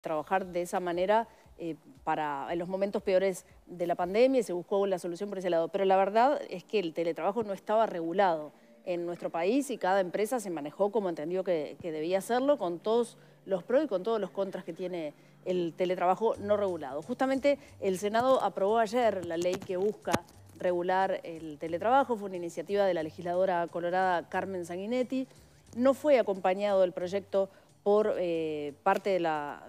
trabajar de esa manera eh, para en los momentos peores de la pandemia y se buscó la solución por ese lado. Pero la verdad es que el teletrabajo no estaba regulado en nuestro país y cada empresa se manejó como entendió que, debía hacerlo con todos los pros y con todos los contras que tiene el teletrabajo no regulado. Justamente el Senado aprobó ayer la ley que busca regular el teletrabajo, fue una iniciativa de la legisladora colorada Carmen Sanguinetti, no fue acompañado el proyecto por eh, parte de la,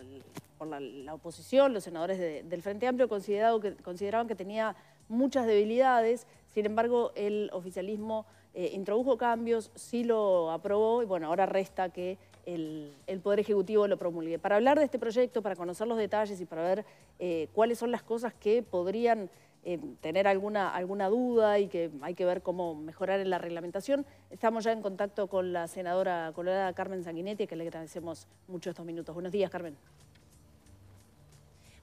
oposición, los senadores del Frente Amplio consideraban que tenía muchas debilidades, sin embargo el oficialismo eh, introdujo cambios, sí lo aprobó y bueno, ahora resta que el, Poder Ejecutivo lo promulgue. Para hablar de este proyecto, para conocer los detalles y para ver eh, cuáles son las cosas que podrían eh, tener alguna, alguna duda y que hay que ver cómo mejorar en la reglamentación. Estamos ya en contacto con la senadora colorada Carmen Sanguinetti, que le agradecemos mucho estos minutos. Buenos días, Carmen.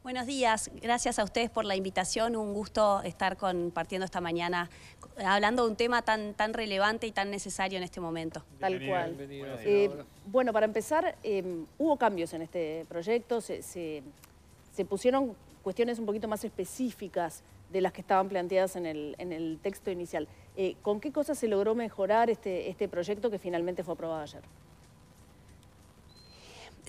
Buenos días, gracias a ustedes por la invitación, un gusto estar compartiendo esta mañana, hablando de un tema tan, tan relevante y tan necesario en este momento. Tal cual. Eh, bueno, para empezar, eh, hubo cambios en este proyecto, se, se, se pusieron cuestiones un poquito más específicas de las que estaban planteadas en el, texto inicial. Eh, ¿Con qué cosas se logró mejorar este, este proyecto que finalmente fue aprobado ayer?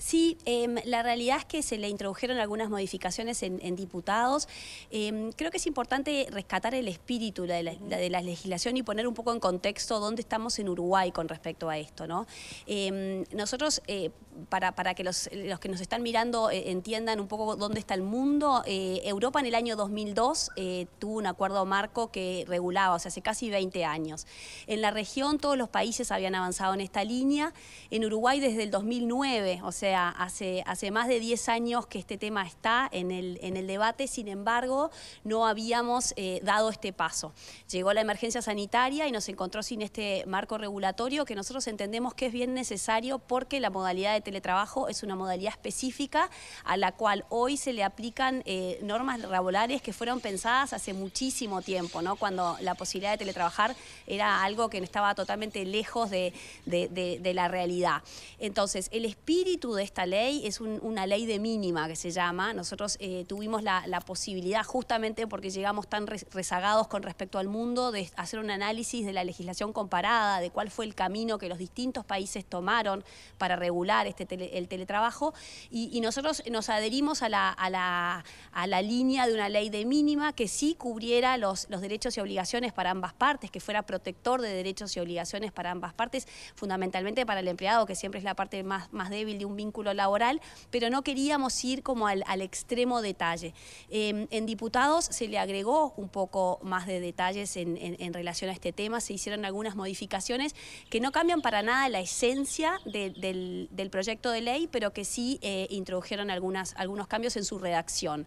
Sí, em, la realidad es que se le introdujeron algunas modificaciones en, diputados. Em, creo que es importante rescatar el espíritu de, la, legislación y poner un poco en contexto dónde estamos en Uruguay con respecto a esto. ¿no? Em, nosotros, eh, para, para, que los, los, que nos están mirando eh, entiendan un poco dónde está el mundo, eh, Europa en el año 2002 tuvo un acuerdo marco que regulaba, o sea, hace casi 20 años. En la región todos los países habían avanzado en esta línea. En Uruguay desde el 2009, o sea, hace, hace más de 10 años que este tema está en el, debate, sin embargo, no habíamos eh, dado este paso. Llegó la emergencia sanitaria y nos encontró sin este marco regulatorio que nosotros entendemos que es bien necesario porque la modalidad de teletrabajo es una modalidad específica a la cual hoy se le aplican eh, normas regulares que fueron pensadas hace muchísimo tiempo, ¿no? cuando la posibilidad de teletrabajar era algo que estaba totalmente lejos de, de la realidad. Entonces, el espíritu de de esta ley es una ley de mínima que se llama. Nosotros eh, tuvimos la, posibilidad, justamente porque llegamos tan rezagados con respecto al mundo, de hacer un análisis de la legislación comparada, de cuál fue el camino que los distintos países tomaron para regular este el teletrabajo. Y, nosotros nos adherimos a la, a, la, línea de una ley de mínima que sí cubriera los, los derechos y obligaciones para ambas partes, que fuera protector de derechos y obligaciones para ambas partes, fundamentalmente para el empleado, que siempre es la parte más, más débil de un vínculo laboral, pero no queríamos ir como al, extremo detalle. Em, en diputados se le agregó un poco más de detalles en, relación a este tema, se hicieron algunas modificaciones que no cambian para nada la esencia del, proyecto de ley, pero que sí eh, introdujeron algunas, algunos cambios en su redacción.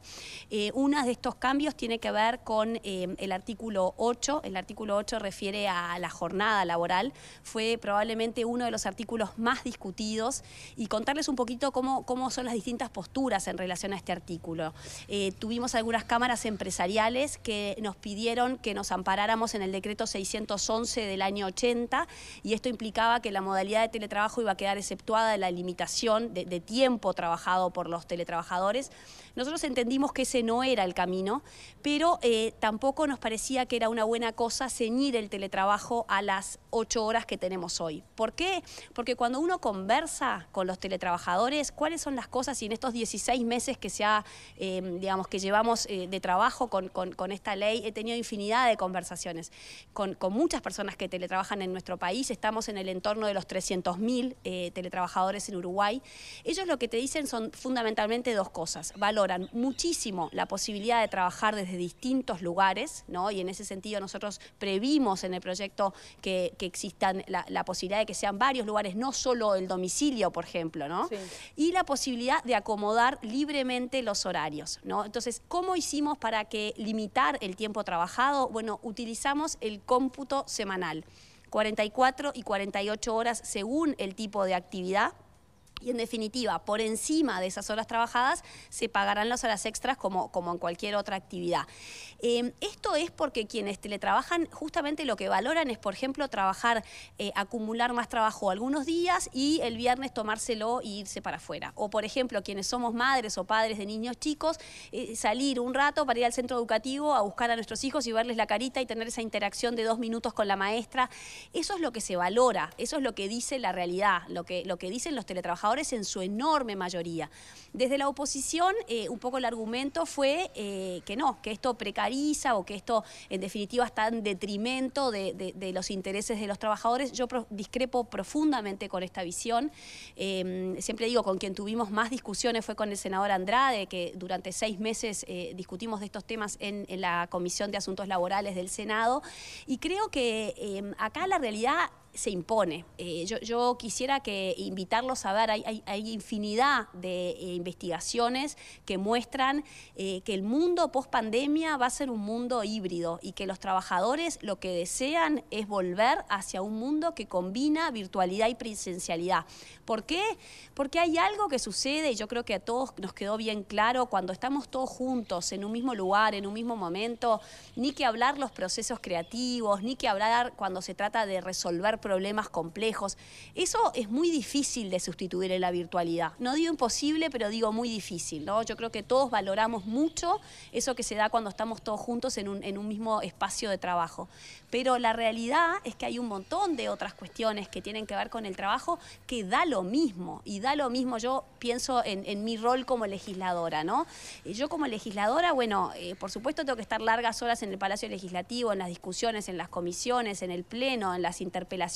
Eh, uno de estos cambios tiene que ver con em, el artículo 8, el artículo 8 refiere a la jornada laboral, fue probablemente uno de los artículos más discutidos y contarles un un poquito cómo, cómo son las distintas posturas en relación a este artículo. Eh, tuvimos algunas cámaras empresariales que nos pidieron que nos amparáramos en el decreto 611 del año 80 y esto implicaba que la modalidad de teletrabajo iba a quedar exceptuada de la limitación de tiempo trabajado por los teletrabajadores nosotros entendimos que ese no era el camino, pero eh, tampoco nos parecía que era una buena cosa ceñir el teletrabajo a las ocho horas que tenemos hoy. ¿Por qué? Porque cuando uno conversa con los teletrabajadores, ¿cuáles son las cosas? Y en estos 16 meses que se eh, digamos, que llevamos eh, de trabajo con, esta ley, he tenido infinidad de conversaciones con, con, muchas personas que teletrabajan en nuestro país. Estamos en el entorno de los 300.000 teletrabajadores en Uruguay. Ellos lo que te dicen son fundamentalmente dos cosas. Valor muchísimo la posibilidad de trabajar desde distintos lugares, ¿no? Y en ese sentido nosotros previmos en el proyecto que, existan la, posibilidad de que sean varios lugares, no solo el domicilio, por ejemplo, ¿no? Y la posibilidad de acomodar libremente los horarios, ¿no? Entonces, ¿cómo hicimos para limitar el tiempo trabajado? Bueno, utilizamos el cómputo semanal. 44 y 48 horas según el tipo de actividad y en definitiva, por encima de esas horas trabajadas se pagarán las horas extras como, como en cualquier otra actividad. Eh, esto es porque quienes teletrabajan justamente lo que valoran es, por ejemplo, trabajar, eh, acumular más trabajo algunos días y el viernes tomárselo e irse para afuera. O, por ejemplo, quienes somos madres o padres de niños chicos, eh, salir un rato para ir al centro educativo a buscar a nuestros hijos y verles la carita y tener esa interacción de dos minutos con la maestra. Eso es lo que se valora, eso es lo que dice la realidad, lo que, lo que dicen los teletrabajadores en su enorme mayoría. Desde la oposición, eh, un poco el argumento fue eh, que no, que esto precariza o que esto en definitiva está en detrimento de, los intereses de los trabajadores. Yo discrepo profundamente con esta visión. Em, siempre digo, con quien tuvimos más discusiones fue con el senador Andrade, que durante seis meses eh, discutimos de estos temas en, en, la Comisión de Asuntos Laborales del Senado. Y creo que em, acá la realidad se impone. Eh, yo, quisiera que invitarlos a ver, hay, infinidad de eh, investigaciones que muestran eh, que el mundo post pandemia va a ser un mundo híbrido y que los trabajadores lo que desean es volver hacia un mundo que combina virtualidad y presencialidad. ¿Por qué? Porque hay algo que sucede y yo creo que a todos nos quedó bien claro cuando estamos todos juntos en un mismo lugar, en un mismo momento, ni que hablar los procesos creativos, ni que hablar cuando se trata de resolver problemas complejos. Eso es muy difícil de sustituir en la virtualidad. No digo imposible, pero digo muy difícil. ¿no? Yo creo que todos valoramos mucho eso que se da cuando estamos todos juntos en un, mismo espacio de trabajo. Pero la realidad es que hay un montón de otras cuestiones que tienen que ver con el trabajo que da lo mismo. Y da lo mismo, yo pienso en, mi rol como legisladora, ¿no? Eh, yo como legisladora, bueno, eh, por supuesto tengo que estar largas horas en el Palacio Legislativo, en las discusiones, en las comisiones, en el Pleno, en las interpelaciones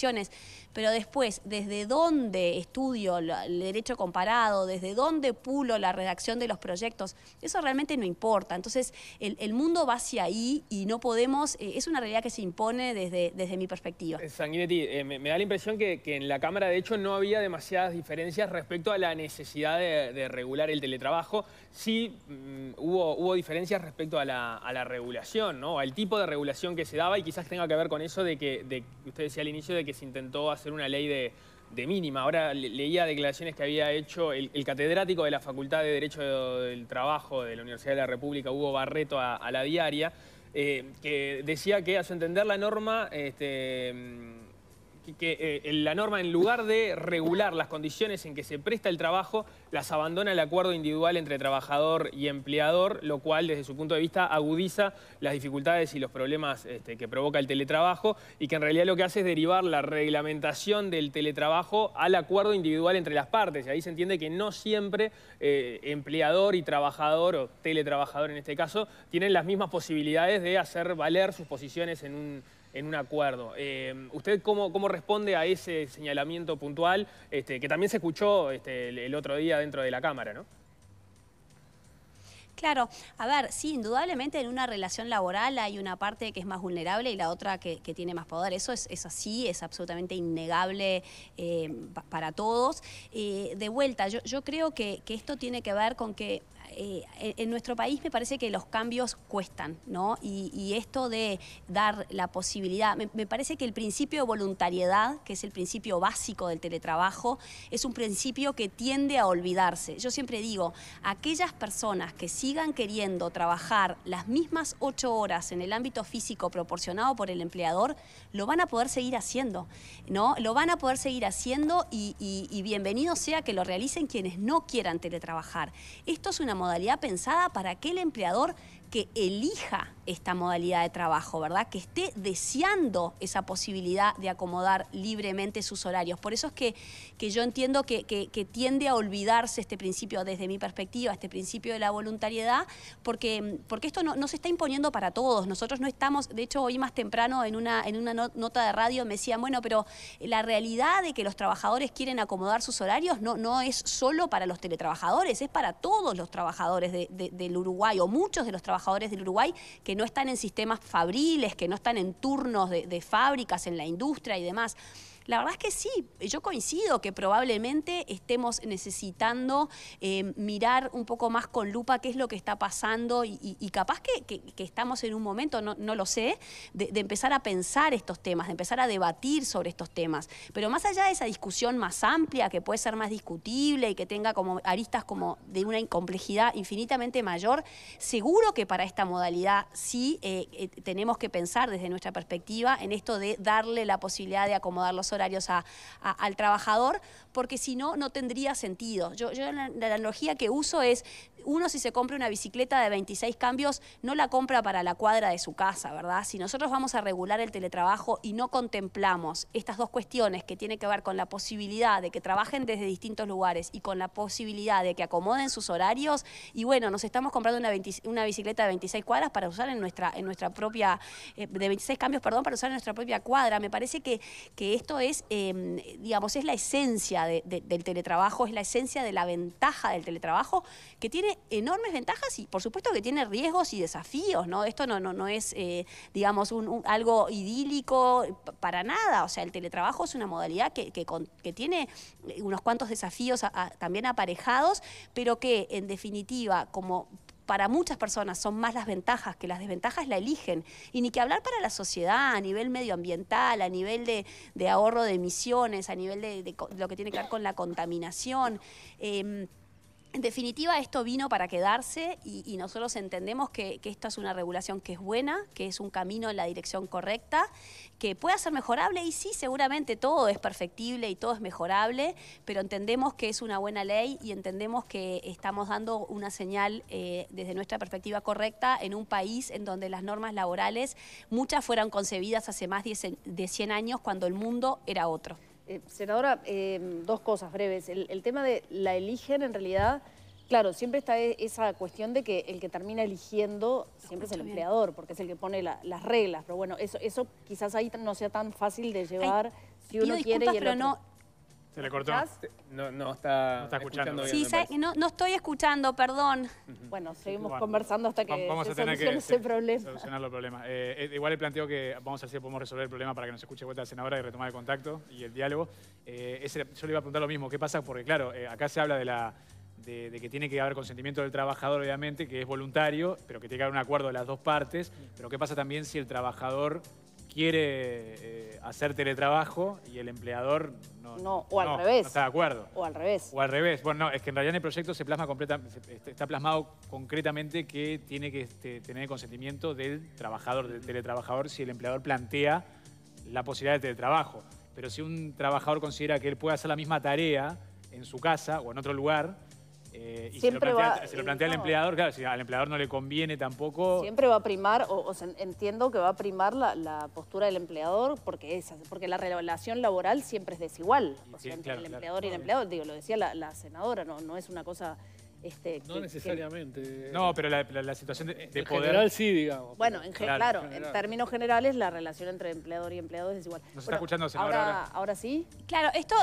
pero después, desde dónde estudio el derecho comparado, desde dónde pulo la redacción de los proyectos, eso realmente no importa. Entonces, el, mundo va hacia ahí y no podemos, eh, es una realidad que se impone desde, desde mi perspectiva. Eh, Sanguinetti, eh, me, da la impresión que, que, en la Cámara, de hecho, no había demasiadas diferencias respecto a la necesidad de, regular el teletrabajo. Sí mm, hubo, hubo diferencias respecto a la, a la regulación, ¿no? Al tipo de regulación que se daba y quizás tenga que ver con eso de que de, usted decía al inicio de que que se intentó hacer una ley de, mínima. Ahora leía declaraciones que había hecho el, catedrático de la Facultad de Derecho del Trabajo de la Universidad de la República, Hugo Barreto, a, la diaria, eh, que decía que a su entender la norma... Este, que eh, la norma, en lugar de regular las condiciones en que se presta el trabajo, las abandona el acuerdo individual entre trabajador y empleador, lo cual, desde su punto de vista, agudiza las dificultades y los problemas este, que provoca el teletrabajo y que en realidad lo que hace es derivar la reglamentación del teletrabajo al acuerdo individual entre las partes. Y ahí se entiende que no siempre eh, empleador y trabajador, o teletrabajador en este caso, tienen las mismas posibilidades de hacer valer sus posiciones en un en un acuerdo. Em, ¿Usted cómo, cómo, responde a ese señalamiento puntual este, que también se escuchó este, el, otro día dentro de la Cámara, no? Claro, a ver, sí, indudablemente en una relación laboral hay una parte que es más vulnerable y la otra que, tiene más poder. Eso es, así, es absolutamente innegable eh, para todos. Eh, de vuelta, yo, creo que, que, esto tiene que ver con que eh, en nuestro país me parece que los cambios cuestan, ¿no? Y, esto de dar la posibilidad, me, parece que el principio de voluntariedad, que es el principio básico del teletrabajo, es un principio que tiende a olvidarse. Yo siempre digo, aquellas personas que sigan queriendo trabajar las mismas ocho horas en el ámbito físico proporcionado por el empleador, lo van a poder seguir haciendo, ¿no? Lo van a poder seguir haciendo y bienvenido sea que lo realicen quienes no quieran teletrabajar. Esto es una modalidad pensada para que el empleador que elija esta modalidad de trabajo, ¿verdad? Que esté deseando esa posibilidad de acomodar libremente sus horarios. Por eso es que, que yo entiendo que, tiende a olvidarse este principio, desde mi perspectiva, este principio de la voluntariedad, porque, porque esto no, se está imponiendo para todos. Nosotros no estamos, de hecho, hoy más temprano en una, en una nota de radio me decían, bueno, pero la realidad de que los trabajadores quieren acomodar sus horarios no, no es solo para los teletrabajadores, es para todos los trabajadores del Uruguay o muchos de los trabajadores trabajadores del Uruguay que no están en sistemas fabriles, que no están en turnos de, de fábricas, en la industria y demás. La verdad es que sí, yo coincido que probablemente estemos necesitando eh, mirar un poco más con lupa qué es lo que está pasando y, capaz que, estamos en un momento, no, lo sé, de, empezar a pensar estos temas, de empezar a debatir sobre estos temas. Pero más allá de esa discusión más amplia, que puede ser más discutible y que tenga como aristas como de una complejidad infinitamente mayor, seguro que para esta modalidad sí eh, eh, tenemos que pensar desde nuestra perspectiva en esto de darle la posibilidad de acomodar los horarios al trabajador, porque si no, no tendría sentido. Yo, la, analogía que uso es, uno si se compra una bicicleta de 26 cambios, no la compra para la cuadra de su casa, ¿verdad? Si nosotros vamos a regular el teletrabajo y no contemplamos estas dos cuestiones que tienen que ver con la posibilidad de que trabajen desde distintos lugares y con la posibilidad de que acomoden sus horarios, y bueno, nos estamos comprando una, bicicleta de 26 cuadras para usar en nuestra, en nuestra propia, eh, de 26 cambios, perdón, para usar en nuestra propia cuadra. Me parece que, que esto es, em, digamos, es la esencia del teletrabajo, es la esencia de la ventaja del teletrabajo, que tiene enormes ventajas y por supuesto que tiene riesgos y desafíos, ¿no? Esto no, no, no es, eh, digamos, algo idílico para nada, o sea, el teletrabajo es una modalidad que, que, tiene eh, unos cuantos desafíos también aparejados, pero que en definitiva, como para muchas personas son más las ventajas que las desventajas, la eligen. Y ni que hablar para la sociedad, a nivel medioambiental, a nivel de, ahorro de emisiones, a nivel de, lo que tiene que ver con la contaminación. Em, en definitiva, esto vino para quedarse y, nosotros entendemos que, esta es una regulación que es buena, que es un camino en la dirección correcta, que puede ser mejorable y sí, seguramente todo es perfectible y todo es mejorable, pero entendemos que es una buena ley y entendemos que estamos dando una señal eh, desde nuestra perspectiva correcta en un país en donde las normas laborales, muchas fueron concebidas hace más de 100 años cuando el mundo era otro. Eh, senadora, eh, dos cosas breves. El, tema de la eligen, en realidad, claro, siempre está e, esa cuestión de que el que termina eligiendo siempre es el empleador, porque es el que pone las reglas. Pero bueno, eso, eso quizás ahí no sea tan fácil de llevar si uno quiere y el se le cortó. No, no, está, escuchando. sí, No, estoy escuchando, perdón. Bueno, seguimos conversando hasta que vamos se a tener que, ese problema. Solucionar los problemas. Eh, eh, igual le planteo que vamos a ver si podemos resolver el problema para que nos escuche vuelta la senadora y retomar el contacto y el diálogo. Eh, yo le iba a preguntar lo mismo. ¿Qué pasa? Porque, claro, acá se habla de la de, que tiene que haber consentimiento del trabajador, obviamente, que es voluntario, pero que tiene que haber un acuerdo de las dos partes. Pero ¿qué pasa también si el trabajador quiere eh, hacer teletrabajo y el empleador no, al revés. está de acuerdo. O al revés. O al revés. Bueno, es que en realidad en el proyecto se plasma este, está plasmado concretamente que tiene que este, tener el consentimiento del trabajador, del teletrabajador, si el empleador plantea la posibilidad de teletrabajo. Pero si un trabajador considera que él puede hacer la misma tarea en su casa o en otro lugar, eh, y Siempre si lo plantea, el empleador, claro, si al empleador no le conviene tampoco... Siempre va a primar, o, entiendo que va a primar la, postura del empleador, porque es, porque la relación laboral siempre es desigual. O sea, entre el empleador y el empleado. digo, lo decía la, senadora, no, no es una cosa... Este, no necesariamente. No, pero la, situación de, general sí, digamos. Bueno, en claro, en, términos generales la relación entre empleador y empleado es desigual. Nos está escuchando, senadora. ahora, ahora sí. Claro, esto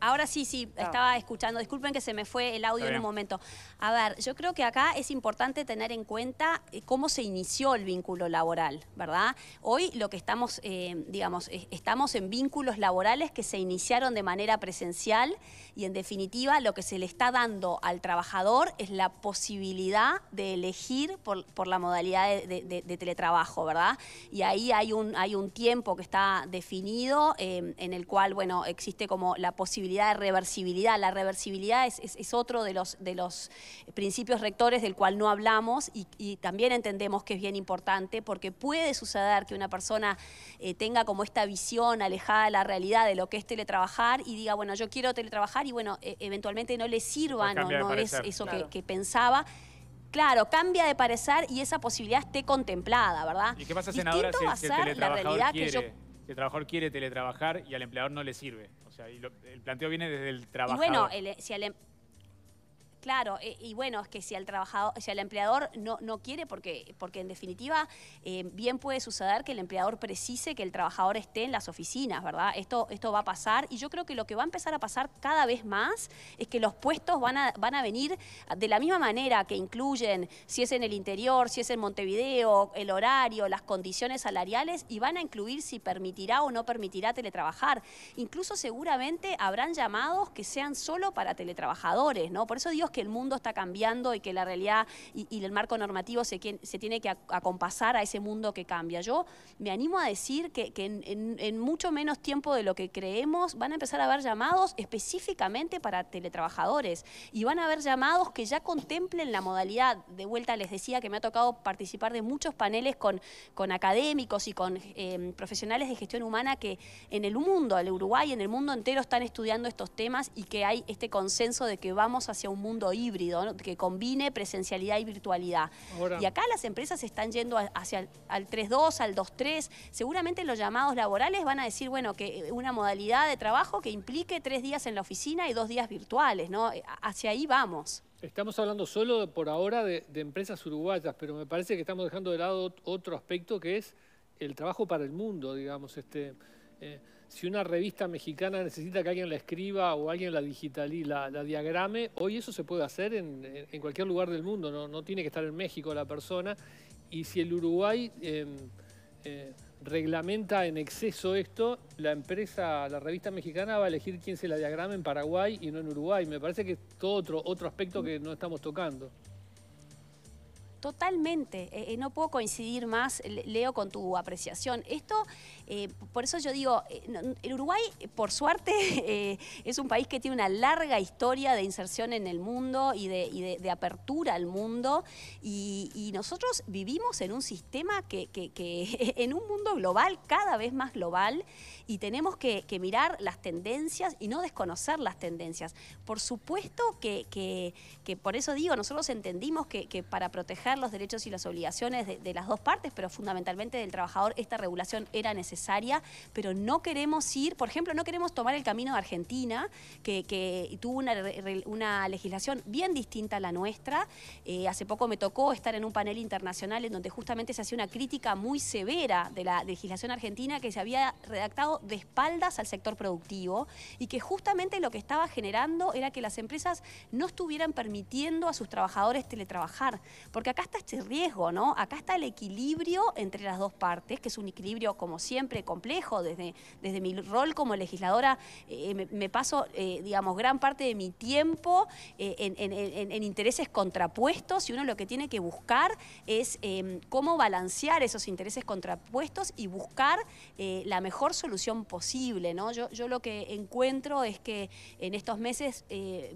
Ahora sí, sí, ah. estaba escuchando. Disculpen que se me fue el audio en un momento. A ver, yo creo que acá es importante tener en cuenta eh, cómo se inició el vínculo laboral, ¿verdad? Hoy lo que estamos, eh, digamos, estamos en vínculos laborales que se iniciaron de manera presencial y en definitiva lo que se le está dando al trabajador es la posibilidad de elegir por, la modalidad de, teletrabajo, ¿verdad? Y ahí hay un, hay un tiempo que está definido eh, en el cual, bueno, existe como la posibilidad de reversibilidad. La reversibilidad es, otro de los, de los principios rectores del cual no hablamos y, también entendemos que es bien importante porque puede suceder que una persona eh, tenga como esta visión alejada de la realidad de lo que es teletrabajar y diga, bueno, yo quiero teletrabajar y bueno, e, eventualmente no le sirva, no, no es eso que, pensaba. Claro, cambia de parecer y esa posibilidad esté contemplada, ¿verdad? ¿Y qué pasa, senadora, si, va a ser la realidad que yo el trabajador quiere teletrabajar y al empleador no le sirve. O sea, el planteo viene desde el trabajador. bueno, si al, em- Claro, eh, y bueno, es que si el trabajador, si el empleador no, no quiere, porque, porque en definitiva eh, bien puede suceder que el empleador precise que el trabajador esté en las oficinas, ¿verdad? Esto, esto va a pasar y yo creo que lo que va a empezar a pasar cada vez más es que los puestos van a, van a venir de la misma manera que incluyen si es en el interior, si es en Montevideo, el horario, las condiciones salariales y van a incluir si permitirá o no permitirá teletrabajar. Incluso seguramente habrán llamados que sean solo para teletrabajadores, ¿no? Por eso Dios, que el mundo está cambiando y que la realidad y, el marco normativo se, se tiene que acompasar a ese mundo que cambia. Yo me animo a decir que, en, mucho menos tiempo de lo que creemos van a empezar a haber llamados específicamente para teletrabajadores y van a haber llamados que ya contemplen la modalidad. De vuelta les decía que me ha tocado participar de muchos paneles con, con académicos y con em, profesionales de gestión humana que en el mundo, el Uruguay, en el mundo entero están estudiando estos temas y que hay este consenso de que vamos hacia un mundo híbrido, que combine presencialidad y virtualidad. Y acá las empresas están yendo hacia el, al 3.2, al 2.3. Seguramente los llamados laborales van a decir, bueno, que eh, una modalidad de trabajo que implique tres días en la oficina y dos días virtuales, ¿no? Eh, hacia ahí vamos. Estamos hablando solo por ahora de, empresas uruguayas, pero me parece que estamos dejando de lado otro aspecto que es el trabajo para el mundo, digamos. Este, eh, si una revista mexicana necesita que alguien la escriba o alguien la digitalice, la, diagrame, hoy eso se puede hacer en, cualquier lugar del mundo, no, tiene que estar en México la persona. Y si el Uruguay em, eh, reglamenta en exceso esto, la empresa, la revista mexicana va a elegir quién se la diagrama en Paraguay y no en Uruguay. Me parece que es todo otro, otro aspecto que no estamos tocando. Totalmente, eh, eh, no puedo coincidir más, Leo, con tu apreciación. Esto, eh, por eso yo digo, el Uruguay, por suerte, es un país que tiene una larga historia de inserción en el mundo y de, apertura al mundo, y, nosotros vivimos en un sistema que, en un mundo global, cada vez más global, y tenemos que mirar las tendencias y no desconocer las tendencias. Por supuesto que, por eso digo, nosotros entendimos que para proteger los derechos y las obligaciones de, las dos partes, pero fundamentalmente del trabajador, esta regulación era necesaria, pero no queremos ir, por ejemplo, no queremos tomar el camino de Argentina, que, tuvo una, legislación bien distinta a la nuestra. Eh, hace poco me tocó estar en un panel internacional en donde justamente se hacía una crítica muy severa de la legislación argentina que se había redactado de espaldas al sector productivo y que justamente lo que estaba generando era que las empresas no estuvieran permitiendo a sus trabajadores teletrabajar, porque acá acá está este riesgo, ¿no? Acá está el equilibrio entre las dos partes, que es un equilibrio, como siempre, complejo. Desde, desde mi rol como legisladora eh, me, paso, eh, digamos, gran parte de mi tiempo eh, en, intereses contrapuestos y uno lo que tiene que buscar es em, cómo balancear esos intereses contrapuestos y buscar la mejor solución posible, ¿no? Yo, yo lo que encuentro es que en estos meses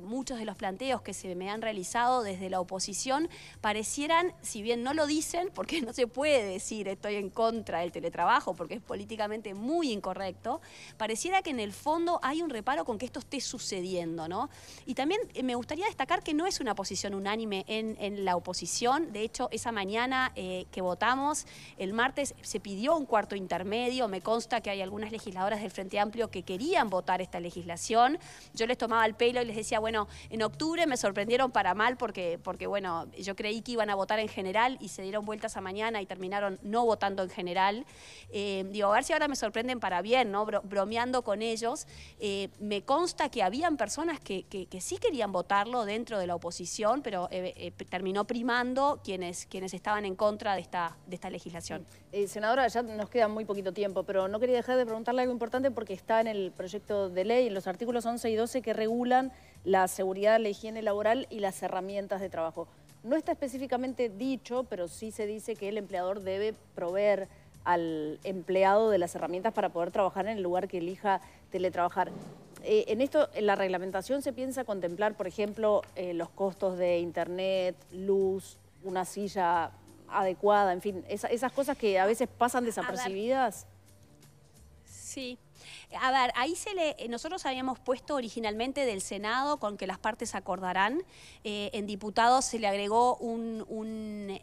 muchos de los planteos que se me han realizado desde la oposición parecieran si bien no lo dicen, porque no se puede decir estoy en contra del teletrabajo, porque es políticamente muy incorrecto, pareciera que en el fondo hay un reparo con que esto esté sucediendo, ¿no? Y también eh, me gustaría destacar que no es una posición unánime en, la oposición, de hecho, esa mañana eh, que votamos, el martes se pidió un cuarto intermedio, me consta que hay algunas legisladoras del Frente Amplio que querían votar esta legislación, yo les tomaba el pelo y les decía, bueno, en octubre me sorprendieron para mal porque, porque bueno, yo creí que iban a votar votar en general y se dieron vueltas a mañana y terminaron no votando en general. Eh, digo, a ver si ahora me sorprenden para bien, ¿no? bromeando con ellos. Eh, me consta que habían personas que, sí querían votarlo dentro de la oposición, pero eh, terminó primando quienes, quienes estaban en contra de esta, de esta legislación. senadora, ya nos queda muy poquito tiempo, pero no quería dejar de preguntarle algo importante porque está en el proyecto de ley, en los artículos 11 y 12 que regulan la seguridad, la higiene laboral y las herramientas de trabajo. No está específicamente dicho, pero sí se dice que el empleador debe proveer al empleado de las herramientas para poder trabajar en el lugar que elija teletrabajar. Eh, en esto, en la reglamentación se piensa contemplar, por ejemplo, eh, los costos de internet, luz, una silla adecuada, en fin, esas cosas que a veces pasan desapercibidas. sí, a ver, ahí se le, eh, nosotros habíamos puesto originalmente del Senado con que las partes acordarán. Eh, en diputados se le agregó un,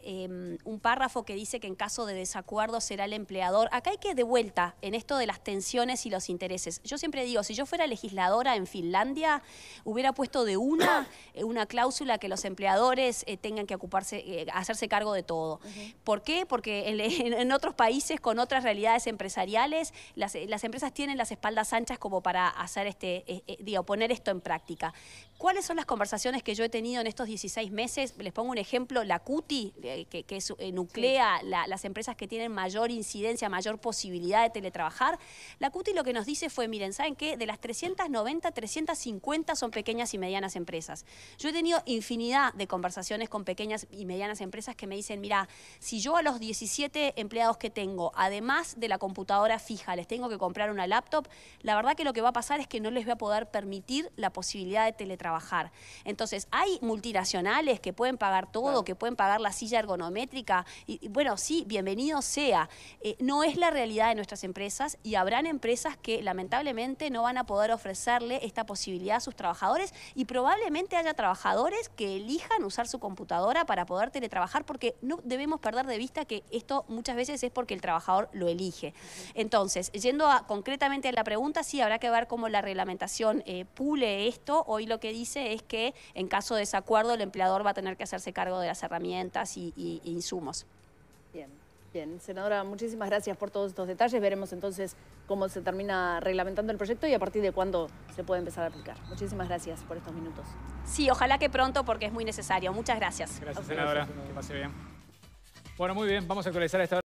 em, un, párrafo que dice que en caso de desacuerdo será el empleador. Acá hay que de vuelta en esto de las tensiones y los intereses. Yo siempre digo, si yo fuera legisladora en Finlandia, hubiera puesto de una eh, una cláusula que los empleadores tengan que ocuparse, hacerse cargo de todo. ¿Por qué? Porque en, otros países con otras realidades empresariales, las empresas tienen las espaldas anchas como para hacer este, eh, eh, digo, poner esto en práctica. ¿Cuáles son las conversaciones que yo he tenido en estos 16 meses? Les pongo un ejemplo, la CUTI, eh, que, es, eh, nuclea las empresas que tienen mayor incidencia, mayor posibilidad de teletrabajar. La CUTI lo que nos dice fue, miren, ¿saben qué? De las 390, 350 son pequeñas y medianas empresas. Yo he tenido infinidad de conversaciones con pequeñas y medianas empresas que me dicen, mira, si yo a los 17 empleados que tengo, además de la computadora fija, les tengo que comprar una laptop, la verdad que lo que va a pasar es que no les voy a poder permitir la posibilidad de teletrabajar entonces, hay multinacionales que pueden pagar todo, que pueden pagar la silla ergonométrica, y, bueno, sí, bienvenido sea. Eh, no es la realidad de nuestras empresas y habrán empresas que lamentablemente no van a poder ofrecerle esta posibilidad a sus trabajadores y probablemente haya trabajadores que elijan usar su computadora para poder teletrabajar porque no debemos perder de vista que esto muchas veces es porque el trabajador lo elige. Entonces, yendo a, concretamente a la pregunta, sí, habrá que ver cómo la reglamentación eh, pule esto. Hoy lo que dice es que en caso de desacuerdo el empleador va a tener que hacerse cargo de las herramientas y, insumos. Bien. Bien, senadora, muchísimas gracias por todos estos detalles. Veremos entonces cómo se termina reglamentando el proyecto y a partir de cuándo se puede empezar a aplicar. Muchísimas gracias por estos minutos. Sí, ojalá que pronto porque es muy necesario. Muchas gracias. Gracias, senadora. Que pase bien. Bueno, muy bien, vamos a actualizar esta